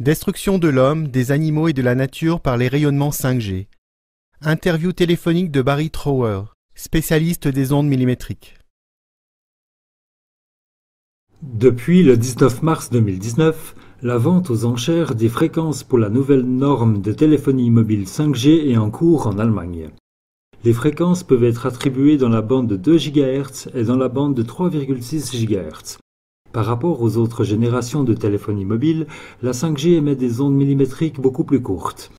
Destruction de l'homme, des animaux et de la nature par les rayonnements 5G. Interview téléphonique de Barry Trower, spécialiste des ondes millimétriques. Depuis le 19 mars 2019, la vente aux enchères des fréquences pour la nouvelle norme de téléphonie mobile 5G est en cours en Allemagne. Les fréquences peuvent être attribuées dans la bande de 2 GHz et dans la bande de 3,6 GHz par rapport aux autres générations de téléphonie mobile, la 5G émet des ondes millimétriques beaucoup plus courtes.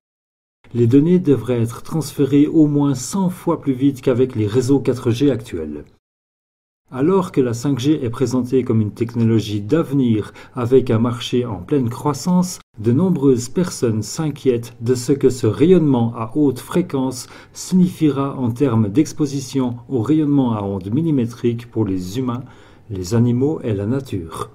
Les données devraient être transférées au moins 100 fois plus vite qu'avec les réseaux 4G actuels. Alors que la 5G est présentée comme une technologie d'avenir avec un marché en pleine croissance, de nombreuses personnes s'inquiètent de ce que ce rayonnement à haute fréquence signifiera en termes d'exposition au rayonnement à ondes millimétriques pour les humains, les animaux et la nature.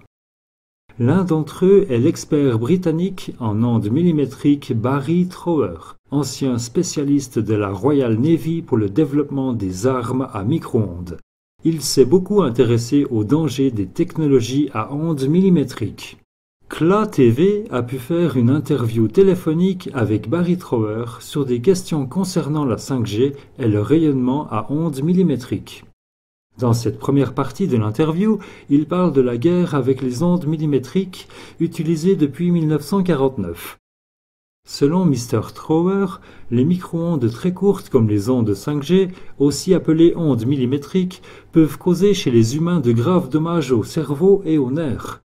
L'un d'entre eux est l'expert britannique en ondes millimétriques Barry Trower, ancien spécialiste de la Royal Navy pour le développement des armes à micro-ondes. Il s'est beaucoup intéressé aux dangers des technologies à ondes millimétriques. CLA TV a pu faire une interview téléphonique avec Barry Trower sur des questions concernant la 5G et le rayonnement à ondes millimétriques. Dans cette première partie de l'interview, il parle de la guerre avec les ondes millimétriques utilisées depuis 1949. Selon Mr. Trower, les micro-ondes très courtes comme les ondes 5G, aussi appelées ondes millimétriques, peuvent causer chez les humains de graves dommages au cerveau et aux nerfs.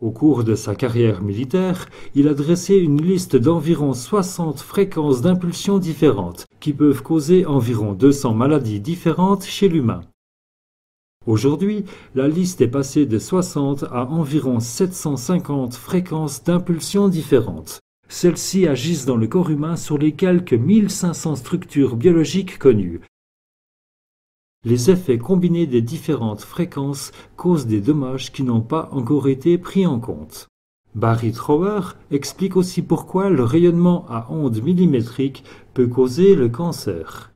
Au cours de sa carrière militaire, il a dressé une liste d'environ 60 fréquences d'impulsions différentes qui peuvent causer environ 200 maladies différentes chez l'humain. Aujourd'hui, la liste est passée de 60 à environ 750 fréquences d'impulsions différentes. Celles-ci agissent dans le corps humain sur les quelques 1500 structures biologiques connues. Les effets combinés des différentes fréquences causent des dommages qui n'ont pas encore été pris en compte. Barry Trower explique aussi pourquoi le rayonnement à ondes millimétriques peut causer le cancer.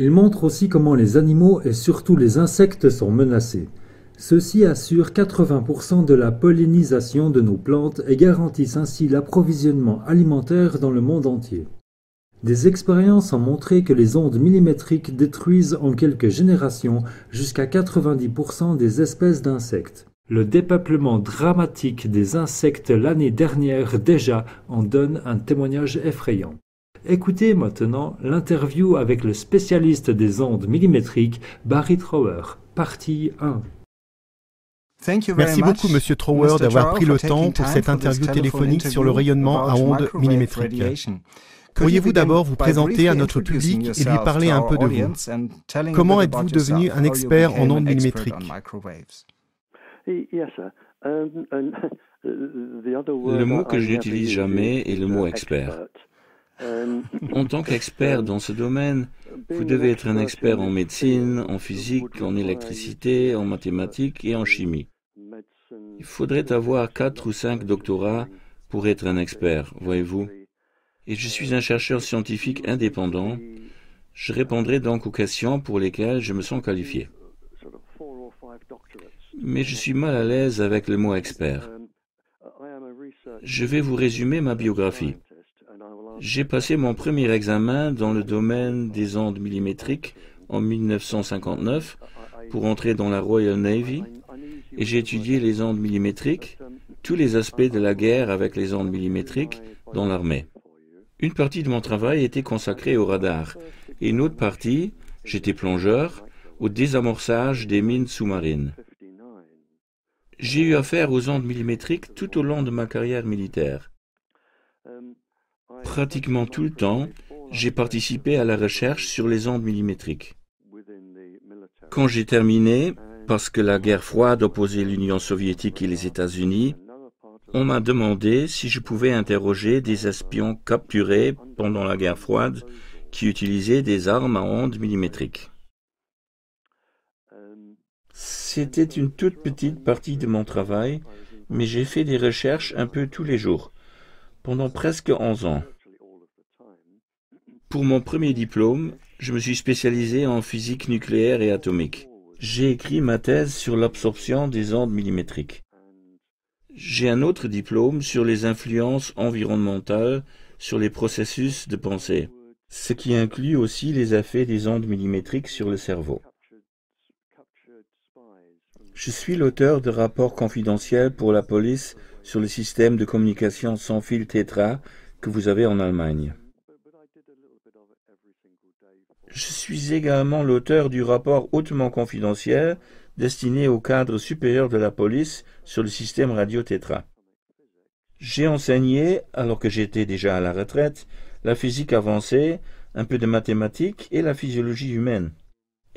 Il montre aussi comment les animaux et surtout les insectes sont menacés. Ceux-ci assurent 80% de la pollinisation de nos plantes et garantissent ainsi l'approvisionnement alimentaire dans le monde entier. Des expériences ont montré que les ondes millimétriques détruisent en quelques générations jusqu'à 90% des espèces d'insectes. Le dépeuplement dramatique des insectes l'année dernière déjà en donne un témoignage effrayant. Écoutez maintenant l'interview avec le spécialiste des ondes millimétriques, Barry Trower, partie 1. Merci beaucoup, Monsieur Trower, d'avoir pris le temps pour cette interview téléphonique sur le rayonnement à ondes millimétriques. Pourriez-vous d'abord vous présenter à notre public et lui parler un peu de vous Comment êtes-vous devenu un expert en ondes millimétriques um, uh, Le mot que je n'utilise jamais est le uh, mot expert. Euh, en tant qu'expert dans ce domaine, vous devez être un expert en médecine, en physique, en électricité, en mathématiques et en chimie. Il faudrait avoir quatre ou cinq doctorats pour être un expert, voyez-vous. Et je suis un chercheur scientifique indépendant. Je répondrai donc aux questions pour lesquelles je me sens qualifié. Mais je suis mal à l'aise avec le mot expert. Je vais vous résumer ma biographie. J'ai passé mon premier examen dans le domaine des ondes millimétriques en 1959 pour entrer dans la Royal Navy et j'ai étudié les ondes millimétriques, tous les aspects de la guerre avec les ondes millimétriques dans l'armée. Une partie de mon travail était consacrée au radar et une autre partie, j'étais plongeur, au désamorçage des mines sous-marines. J'ai eu affaire aux ondes millimétriques tout au long de ma carrière militaire. Pratiquement tout le temps, j'ai participé à la recherche sur les ondes millimétriques. Quand j'ai terminé, parce que la guerre froide opposait l'Union soviétique et les États-Unis, on m'a demandé si je pouvais interroger des espions capturés pendant la guerre froide qui utilisaient des armes à ondes millimétriques. C'était une toute petite partie de mon travail, mais j'ai fait des recherches un peu tous les jours pendant presque 11 ans. Pour mon premier diplôme, je me suis spécialisé en physique nucléaire et atomique. J'ai écrit ma thèse sur l'absorption des ondes millimétriques. J'ai un autre diplôme sur les influences environnementales sur les processus de pensée, ce qui inclut aussi les effets des ondes millimétriques sur le cerveau. Je suis l'auteur de rapports confidentiels pour la police sur le système de communication sans fil Tetra que vous avez en Allemagne. Je suis également l'auteur du rapport hautement confidentiel destiné au cadre supérieur de la police sur le système radio Tetra. J'ai enseigné, alors que j'étais déjà à la retraite, la physique avancée, un peu de mathématiques et la physiologie humaine.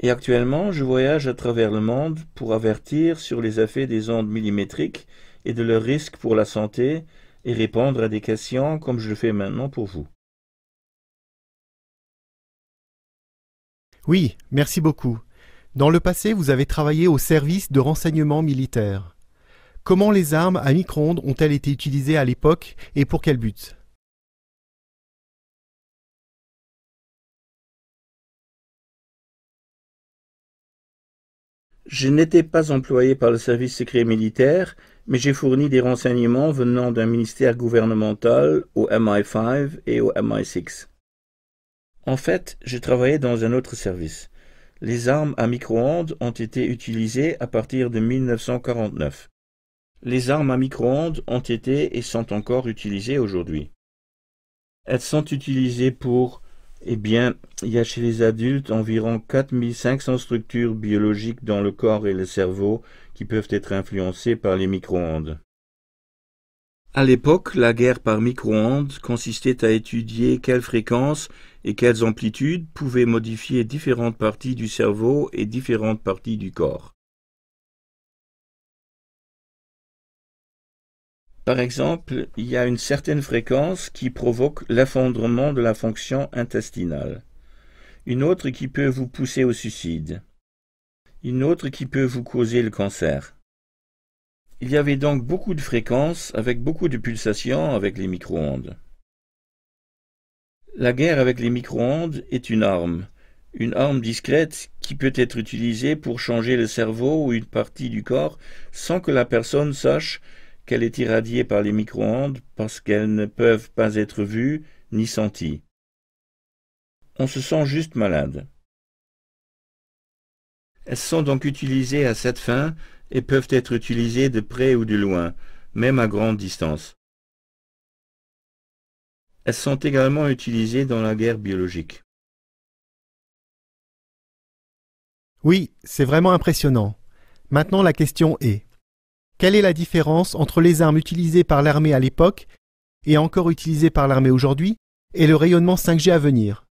Et actuellement, je voyage à travers le monde pour avertir sur les effets des ondes millimétriques et de leurs risques pour la santé et répondre à des questions comme je le fais maintenant pour vous. Oui, merci beaucoup. Dans le passé, vous avez travaillé au service de renseignement militaire. Comment les armes à micro-ondes ont-elles été utilisées à l'époque et pour quel but Je n'étais pas employé par le service secret militaire, mais j'ai fourni des renseignements venant d'un ministère gouvernemental au MI5 et au MI6. En fait, j'ai travaillais dans un autre service. Les armes à micro-ondes ont été utilisées à partir de 1949. Les armes à micro-ondes ont été et sont encore utilisées aujourd'hui. Elles sont utilisées pour eh bien, il y a chez les adultes environ 4500 structures biologiques dans le corps et le cerveau qui peuvent être influencées par les micro-ondes. À l'époque, la guerre par micro-ondes consistait à étudier quelles fréquences et quelles amplitudes pouvaient modifier différentes parties du cerveau et différentes parties du corps. Par exemple, il y a une certaine fréquence qui provoque l'effondrement de la fonction intestinale, une autre qui peut vous pousser au suicide, une autre qui peut vous causer le cancer. Il y avait donc beaucoup de fréquences avec beaucoup de pulsations avec les micro-ondes. La guerre avec les micro-ondes est une arme, une arme discrète qui peut être utilisée pour changer le cerveau ou une partie du corps sans que la personne sache qu'elle est irradiée par les micro-ondes parce qu'elles ne peuvent pas être vues ni senties. On se sent juste malade. Elles sont donc utilisées à cette fin et peuvent être utilisées de près ou de loin, même à grande distance. Elles sont également utilisées dans la guerre biologique. Oui, c'est vraiment impressionnant. Maintenant la question est, quelle est la différence entre les armes utilisées par l'armée à l'époque et encore utilisées par l'armée aujourd'hui et le rayonnement 5G à venir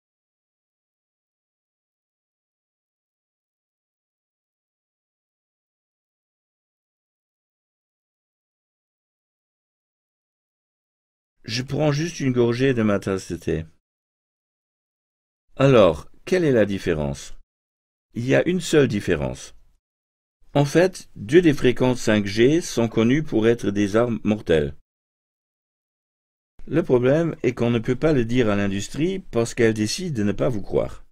Je prends juste une gorgée de ma tasse thé. Alors, quelle est la différence Il y a une seule différence. En fait, deux des fréquences 5G sont connues pour être des armes mortelles. Le problème est qu'on ne peut pas le dire à l'industrie parce qu'elle décide de ne pas vous croire.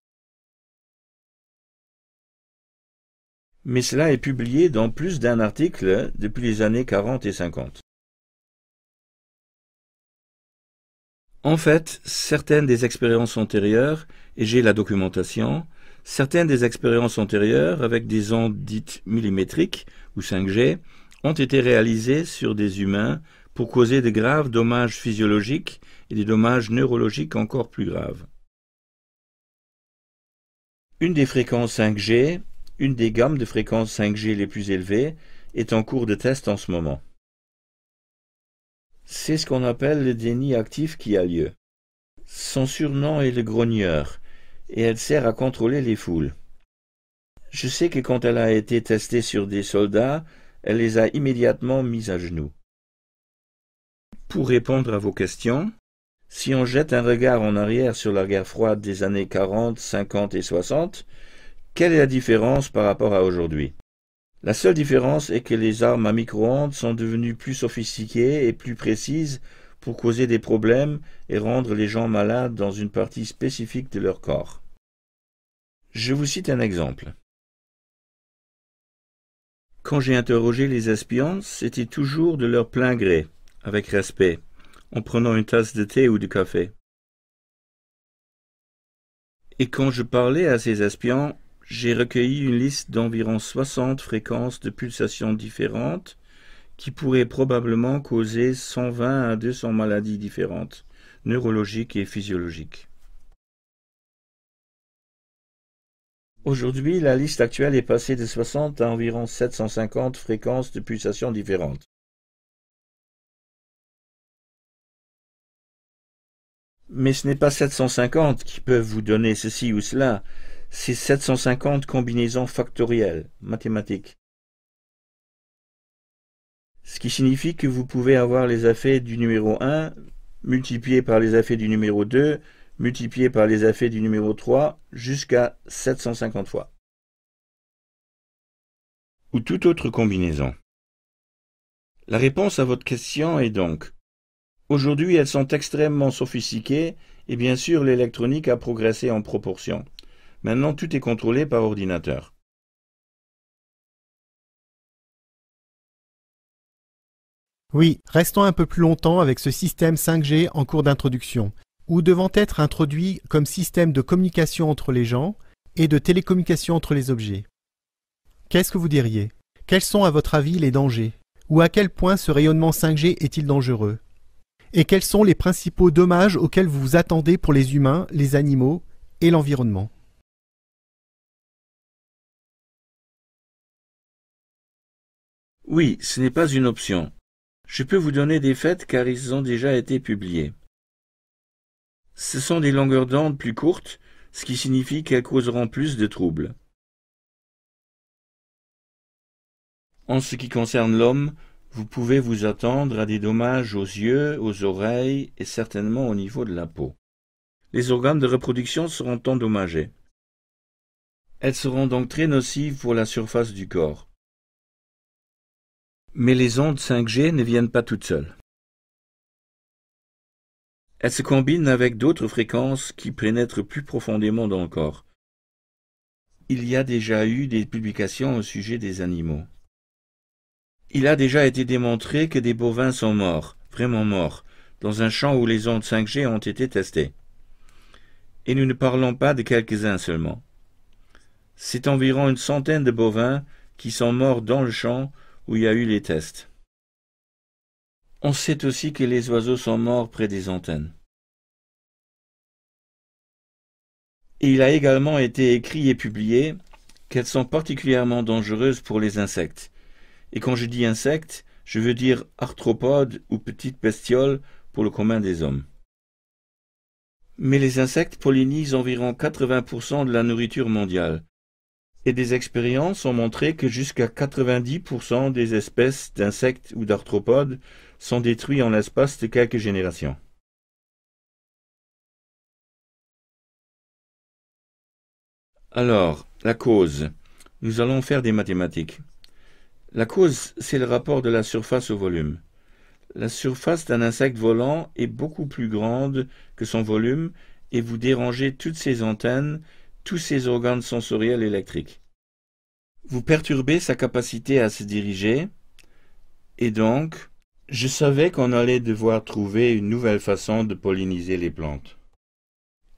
Mais cela est publié dans plus d'un article depuis les années 40 et 50. En fait, certaines des expériences antérieures, et j'ai la documentation, Certaines des expériences antérieures avec des ondes dites millimétriques ou 5G ont été réalisées sur des humains pour causer de graves dommages physiologiques et des dommages neurologiques encore plus graves. Une des fréquences 5G, une des gammes de fréquences 5G les plus élevées, est en cours de test en ce moment. C'est ce qu'on appelle le déni actif qui a lieu. Son surnom est le grogneur, et elle sert à contrôler les foules. Je sais que quand elle a été testée sur des soldats, elle les a immédiatement mis à genoux. Pour répondre à vos questions, si on jette un regard en arrière sur la guerre froide des années 40, 50 et 60, quelle est la différence par rapport à aujourd'hui La seule différence est que les armes à micro-ondes sont devenues plus sophistiquées et plus précises pour causer des problèmes et rendre les gens malades dans une partie spécifique de leur corps. Je vous cite un exemple. Quand j'ai interrogé les espions, c'était toujours de leur plein gré, avec respect, en prenant une tasse de thé ou de café. Et quand je parlais à ces espions, j'ai recueilli une liste d'environ 60 fréquences de pulsations différentes qui pourraient probablement causer 120 à 200 maladies différentes, neurologiques et physiologiques. Aujourd'hui, la liste actuelle est passée de 60 à environ 750 fréquences de pulsations différentes. Mais ce n'est pas 750 qui peuvent vous donner ceci ou cela, c'est 750 combinaisons factorielles, mathématiques. Ce qui signifie que vous pouvez avoir les effets du numéro 1 multipliés par les effets du numéro 2 multiplié par les effets du numéro 3 jusqu'à 750 fois. Ou toute autre combinaison. La réponse à votre question est donc Aujourd'hui, elles sont extrêmement sophistiquées et bien sûr, l'électronique a progressé en proportion. Maintenant, tout est contrôlé par ordinateur. Oui, restons un peu plus longtemps avec ce système 5G en cours d'introduction ou devant être introduit comme système de communication entre les gens et de télécommunication entre les objets. Qu'est-ce que vous diriez Quels sont à votre avis les dangers Ou à quel point ce rayonnement 5G est-il dangereux Et quels sont les principaux dommages auxquels vous vous attendez pour les humains, les animaux et l'environnement Oui, ce n'est pas une option. Je peux vous donner des faits car ils ont déjà été publiés. Ce sont des longueurs d'onde plus courtes, ce qui signifie qu'elles causeront plus de troubles. En ce qui concerne l'homme, vous pouvez vous attendre à des dommages aux yeux, aux oreilles et certainement au niveau de la peau. Les organes de reproduction seront endommagés. Elles seront donc très nocives pour la surface du corps. Mais les ondes 5G ne viennent pas toutes seules. Elle se combine avec d'autres fréquences qui pénètrent plus profondément dans le corps. Il y a déjà eu des publications au sujet des animaux. Il a déjà été démontré que des bovins sont morts, vraiment morts, dans un champ où les ondes 5G ont été testées. Et nous ne parlons pas de quelques-uns seulement. C'est environ une centaine de bovins qui sont morts dans le champ où il y a eu les tests. On sait aussi que les oiseaux sont morts près des antennes. Il a également été écrit et publié qu'elles sont particulièrement dangereuses pour les insectes. Et quand je dis insectes, je veux dire arthropodes ou petites bestioles pour le commun des hommes. Mais les insectes pollinisent environ 80% de la nourriture mondiale. Et des expériences ont montré que jusqu'à 90% des espèces d'insectes ou d'arthropodes sont détruits en l'espace de quelques générations. Alors, la cause. Nous allons faire des mathématiques. La cause, c'est le rapport de la surface au volume. La surface d'un insecte volant est beaucoup plus grande que son volume et vous dérangez toutes ses antennes, tous ses organes sensoriels électriques. Vous perturbez sa capacité à se diriger et donc je savais qu'on allait devoir trouver une nouvelle façon de polliniser les plantes.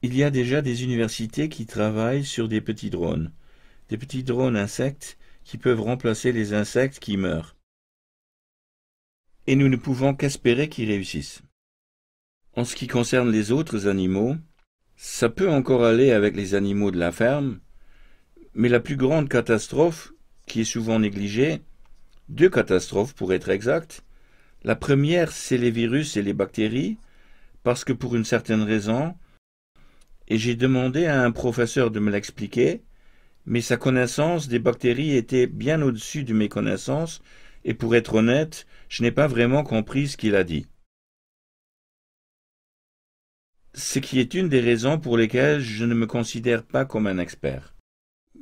Il y a déjà des universités qui travaillent sur des petits drones, des petits drones insectes qui peuvent remplacer les insectes qui meurent. Et nous ne pouvons qu'espérer qu'ils réussissent. En ce qui concerne les autres animaux, ça peut encore aller avec les animaux de la ferme, mais la plus grande catastrophe, qui est souvent négligée, deux catastrophes pour être exactes, la première, c'est les virus et les bactéries, parce que pour une certaine raison, et j'ai demandé à un professeur de me l'expliquer, mais sa connaissance des bactéries était bien au-dessus de mes connaissances, et pour être honnête, je n'ai pas vraiment compris ce qu'il a dit. Ce qui est une des raisons pour lesquelles je ne me considère pas comme un expert.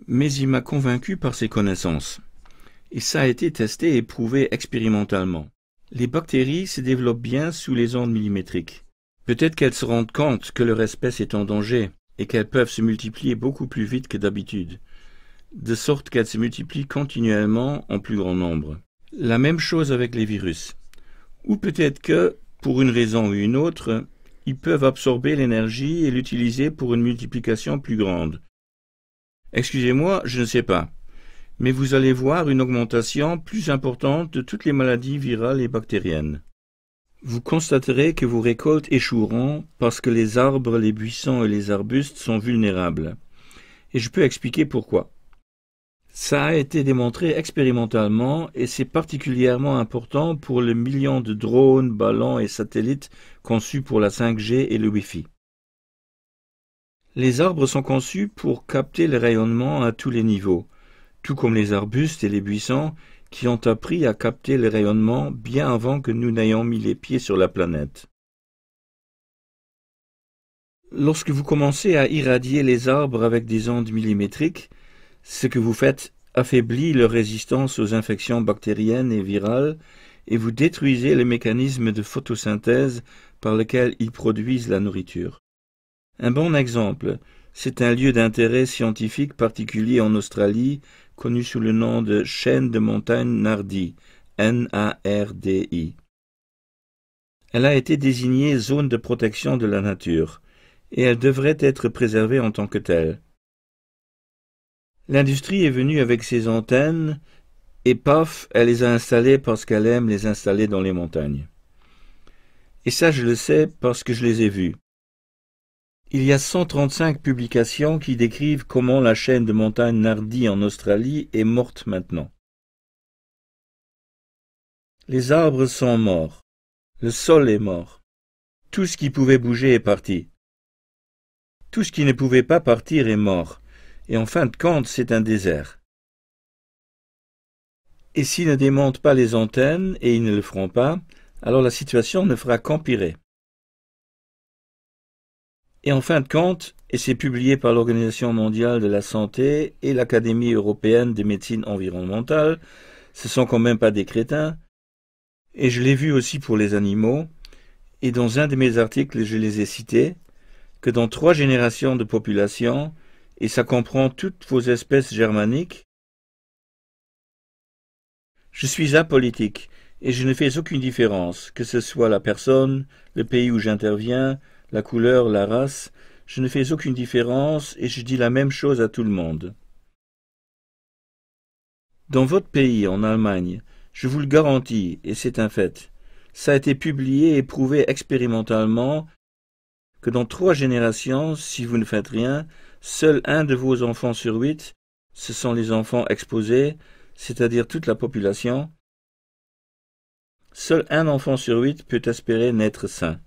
Mais il m'a convaincu par ses connaissances, et ça a été testé et prouvé expérimentalement. Les bactéries se développent bien sous les ondes millimétriques. Peut-être qu'elles se rendent compte que leur espèce est en danger et qu'elles peuvent se multiplier beaucoup plus vite que d'habitude, de sorte qu'elles se multiplient continuellement en plus grand nombre. La même chose avec les virus. Ou peut-être que, pour une raison ou une autre, ils peuvent absorber l'énergie et l'utiliser pour une multiplication plus grande. Excusez-moi, je ne sais pas mais vous allez voir une augmentation plus importante de toutes les maladies virales et bactériennes. Vous constaterez que vos récoltes échoueront parce que les arbres, les buissons et les arbustes sont vulnérables. Et je peux expliquer pourquoi. Ça a été démontré expérimentalement et c'est particulièrement important pour le million de drones, ballons et satellites conçus pour la 5G et le Wi-Fi. Les arbres sont conçus pour capter le rayonnement à tous les niveaux, tout comme les arbustes et les buissons qui ont appris à capter les rayonnements bien avant que nous n'ayons mis les pieds sur la planète. Lorsque vous commencez à irradier les arbres avec des ondes millimétriques, ce que vous faites affaiblit leur résistance aux infections bactériennes et virales et vous détruisez les mécanismes de photosynthèse par lesquels ils produisent la nourriture. Un bon exemple, c'est un lieu d'intérêt scientifique particulier en Australie connue sous le nom de chaîne de montagne Nardi, N-A-R-D-I. Elle a été désignée zone de protection de la nature et elle devrait être préservée en tant que telle. L'industrie est venue avec ses antennes et paf, elle les a installées parce qu'elle aime les installer dans les montagnes. Et ça, je le sais parce que je les ai vues. Il y a 135 publications qui décrivent comment la chaîne de montagnes Nardi en Australie est morte maintenant. Les arbres sont morts. Le sol est mort. Tout ce qui pouvait bouger est parti. Tout ce qui ne pouvait pas partir est mort. Et en fin de compte, c'est un désert. Et s'ils ne démontent pas les antennes, et ils ne le feront pas, alors la situation ne fera qu'empirer. Et en fin de compte, et c'est publié par l'Organisation mondiale de la santé et l'Académie européenne des médecines environnementales, ce sont quand même pas des crétins. Et je l'ai vu aussi pour les animaux, et dans un de mes articles, je les ai cités, que dans trois générations de population, et ça comprend toutes vos espèces germaniques, je suis apolitique, et je ne fais aucune différence, que ce soit la personne, le pays où j'interviens, la couleur, la race, je ne fais aucune différence et je dis la même chose à tout le monde. Dans votre pays, en Allemagne, je vous le garantis, et c'est un fait, ça a été publié et prouvé expérimentalement que dans trois générations, si vous ne faites rien, seul un de vos enfants sur huit, ce sont les enfants exposés, c'est-à-dire toute la population, seul un enfant sur huit peut espérer naître sain.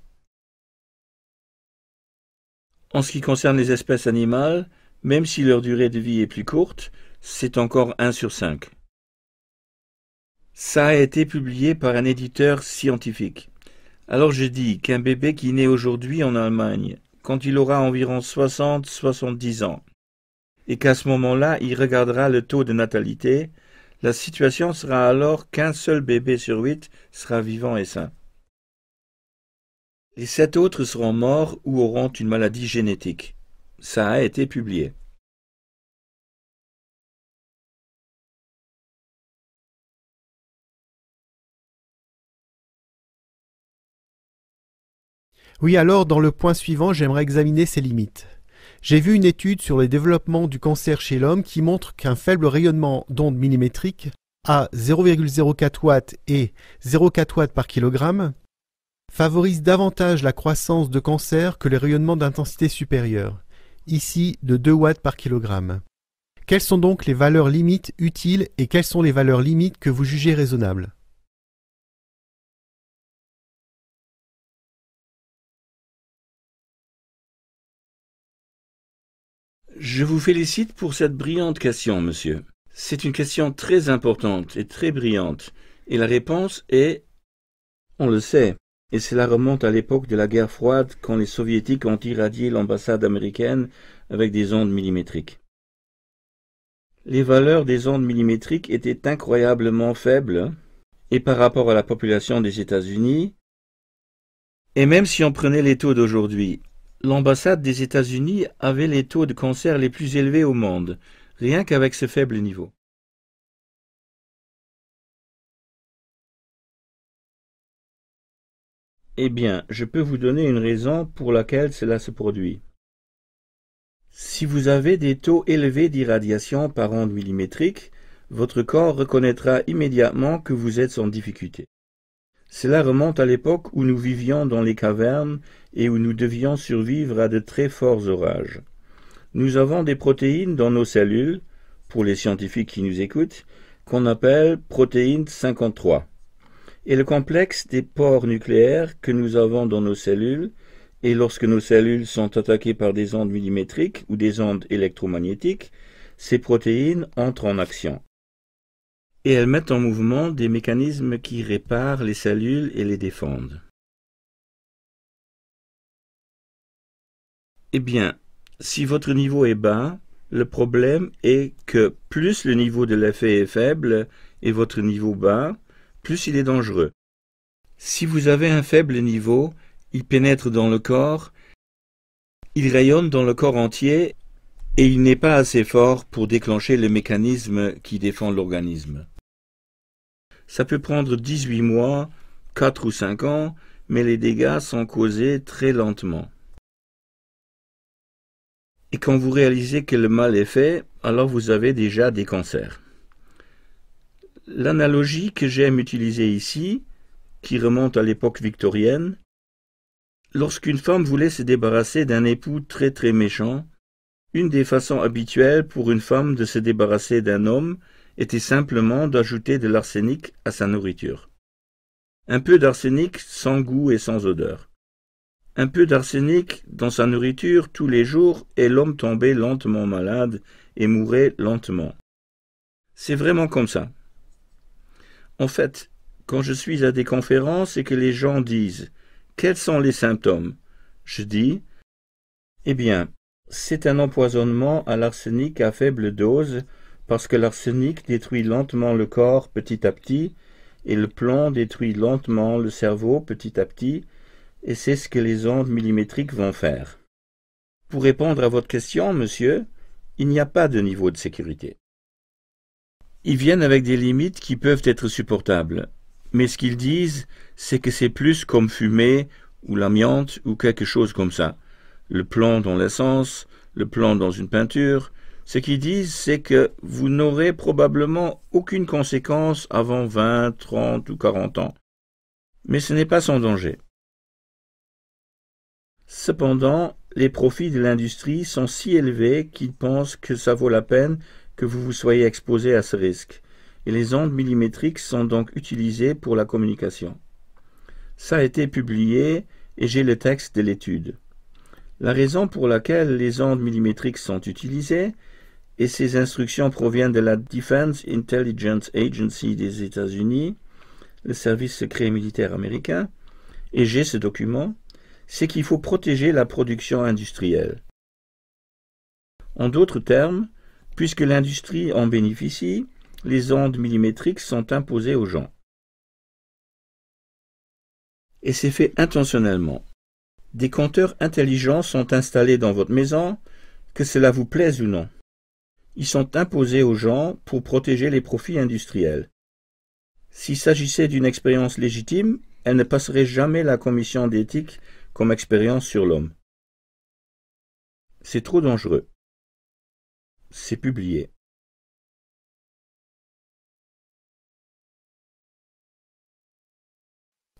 En ce qui concerne les espèces animales, même si leur durée de vie est plus courte, c'est encore 1 sur 5. Ça a été publié par un éditeur scientifique. Alors je dis qu'un bébé qui naît aujourd'hui en Allemagne, quand il aura environ 60-70 ans, et qu'à ce moment-là il regardera le taux de natalité, la situation sera alors qu'un seul bébé sur huit sera vivant et sain. Les sept autres seront morts ou auront une maladie génétique. Ça a été publié. Oui, alors dans le point suivant, j'aimerais examiner ses limites. J'ai vu une étude sur le développement du cancer chez l'homme qui montre qu'un faible rayonnement d'ondes millimétriques à 0,04 watts et 0,4 watts par kilogramme favorise davantage la croissance de cancer que les rayonnements d'intensité supérieure, ici de 2 watts par kilogramme. Quelles sont donc les valeurs limites utiles et quelles sont les valeurs limites que vous jugez raisonnables Je vous félicite pour cette brillante question, monsieur. C'est une question très importante et très brillante, et la réponse est on le sait. Et cela remonte à l'époque de la guerre froide quand les soviétiques ont irradié l'ambassade américaine avec des ondes millimétriques. Les valeurs des ondes millimétriques étaient incroyablement faibles hein, et par rapport à la population des États-Unis. Et même si on prenait les taux d'aujourd'hui, l'ambassade des États-Unis avait les taux de cancer les plus élevés au monde, rien qu'avec ce faible niveau. Eh bien, je peux vous donner une raison pour laquelle cela se produit. Si vous avez des taux élevés d'irradiation par onde millimétrique, votre corps reconnaîtra immédiatement que vous êtes en difficulté. Cela remonte à l'époque où nous vivions dans les cavernes et où nous devions survivre à de très forts orages. Nous avons des protéines dans nos cellules, pour les scientifiques qui nous écoutent, qu'on appelle protéines 53 et le complexe des pores nucléaires que nous avons dans nos cellules, et lorsque nos cellules sont attaquées par des ondes millimétriques ou des ondes électromagnétiques, ces protéines entrent en action. Et elles mettent en mouvement des mécanismes qui réparent les cellules et les défendent. Eh bien, si votre niveau est bas, le problème est que plus le niveau de l'effet est faible et votre niveau bas, plus il est dangereux. Si vous avez un faible niveau, il pénètre dans le corps, il rayonne dans le corps entier et il n'est pas assez fort pour déclencher le mécanisme qui défend l'organisme. Ça peut prendre 18 mois, 4 ou 5 ans, mais les dégâts sont causés très lentement. Et quand vous réalisez que le mal est fait, alors vous avez déjà des cancers. L'analogie que j'aime utiliser ici, qui remonte à l'époque victorienne, lorsqu'une femme voulait se débarrasser d'un époux très très méchant, une des façons habituelles pour une femme de se débarrasser d'un homme était simplement d'ajouter de l'arsenic à sa nourriture. Un peu d'arsenic sans goût et sans odeur. Un peu d'arsenic dans sa nourriture tous les jours et l'homme tombait lentement malade et mourait lentement. C'est vraiment comme ça. En fait, quand je suis à des conférences et que les gens disent Quels sont les symptômes je dis Eh bien, c'est un empoisonnement à l'arsenic à faible dose parce que l'arsenic détruit lentement le corps petit à petit et le plomb détruit lentement le cerveau petit à petit et c'est ce que les ondes millimétriques vont faire. Pour répondre à votre question, monsieur, il n'y a pas de niveau de sécurité. Ils viennent avec des limites qui peuvent être supportables. Mais ce qu'ils disent, c'est que c'est plus comme fumée ou l'amiante ou quelque chose comme ça. Le plan dans l'essence, le plan dans une peinture. Ce qu'ils disent, c'est que vous n'aurez probablement aucune conséquence avant vingt, trente ou quarante ans. Mais ce n'est pas sans danger. Cependant, les profits de l'industrie sont si élevés qu'ils pensent que ça vaut la peine que vous vous soyez exposé à ce risque, et les ondes millimétriques sont donc utilisées pour la communication. Ça a été publié et j'ai le texte de l'étude. La raison pour laquelle les ondes millimétriques sont utilisées, et ces instructions proviennent de la Defense Intelligence Agency des États-Unis, le service secret militaire américain, et j'ai ce document, c'est qu'il faut protéger la production industrielle. En d'autres termes, Puisque l'industrie en bénéficie, les ondes millimétriques sont imposées aux gens. Et c'est fait intentionnellement. Des compteurs intelligents sont installés dans votre maison, que cela vous plaise ou non. Ils sont imposés aux gens pour protéger les profits industriels. S'il s'agissait d'une expérience légitime, elle ne passerait jamais la commission d'éthique comme expérience sur l'homme. C'est trop dangereux. C'est publié.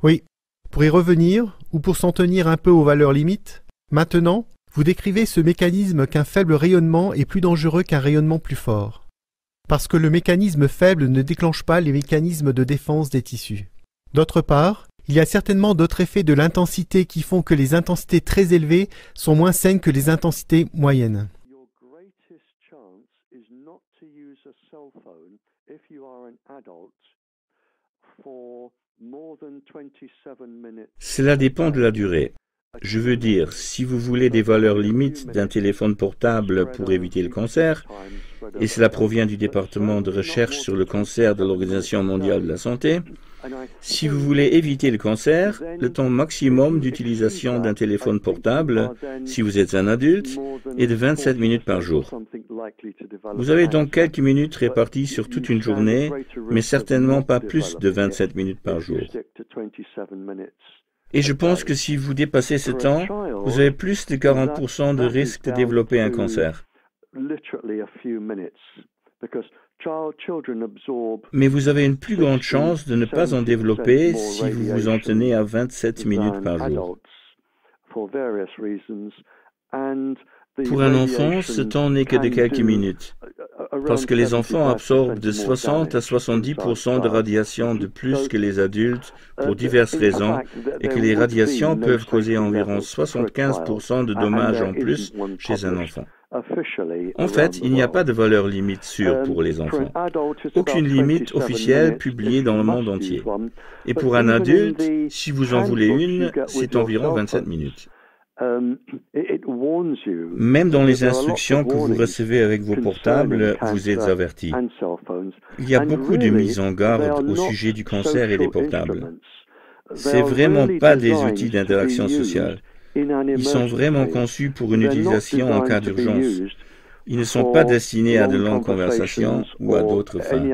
Oui, pour y revenir, ou pour s'en tenir un peu aux valeurs limites, maintenant, vous décrivez ce mécanisme qu'un faible rayonnement est plus dangereux qu'un rayonnement plus fort. Parce que le mécanisme faible ne déclenche pas les mécanismes de défense des tissus. D'autre part, il y a certainement d'autres effets de l'intensité qui font que les intensités très élevées sont moins saines que les intensités moyennes. Cela dépend de la durée. Je veux dire, si vous voulez des valeurs limites d'un téléphone portable pour éviter le cancer, et cela provient du département de recherche sur le cancer de l'Organisation mondiale de la santé, si vous voulez éviter le cancer, le temps maximum d'utilisation d'un téléphone portable, si vous êtes un adulte, est de 27 minutes par jour. Vous avez donc quelques minutes réparties sur toute une journée, mais certainement pas plus de 27 minutes par jour. Et je pense que si vous dépassez ce temps, vous avez plus de 40% de risque de développer un cancer. Mais vous avez une plus grande chance de ne pas en développer si vous vous en tenez à 27 minutes par jour. Pour un enfant, ce temps n'est que de quelques minutes, parce que les enfants absorbent de 60 à 70 de radiation de plus que les adultes pour diverses raisons, et que les radiations peuvent causer environ 75 de dommages en plus chez un enfant. En fait, il n'y a pas de valeur limite sûre pour les um, enfants. Aucune limite officielle publiée dans le monde entier. Et pour un adulte, si vous en voulez une, c'est environ 27 minutes. Um, Même dans les instructions que vous recevez avec vos portables, vous êtes averti. Il y a beaucoup de mises en garde au sujet du cancer et des portables. C'est vraiment pas des outils d'interaction sociale. Ils sont vraiment conçus pour une utilisation en cas d'urgence. Ils ne sont pas destinés à de longues conversations ou à d'autres fins.